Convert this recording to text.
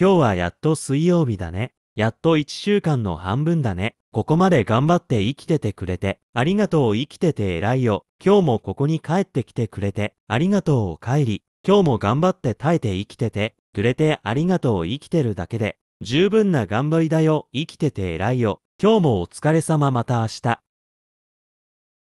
今日はやっと水曜日だね。やっと1週間の半分だね。ここまで頑張って生きててくれて、ありがとう生きてて偉いよ。今日もここに帰ってきてくれて、ありがとうお帰り。今日も頑張って耐えて生きてて、くれてありがとう生きてるだけで、十分な頑張りだよ。生きてて偉いよ。今日もお疲れ様また明日。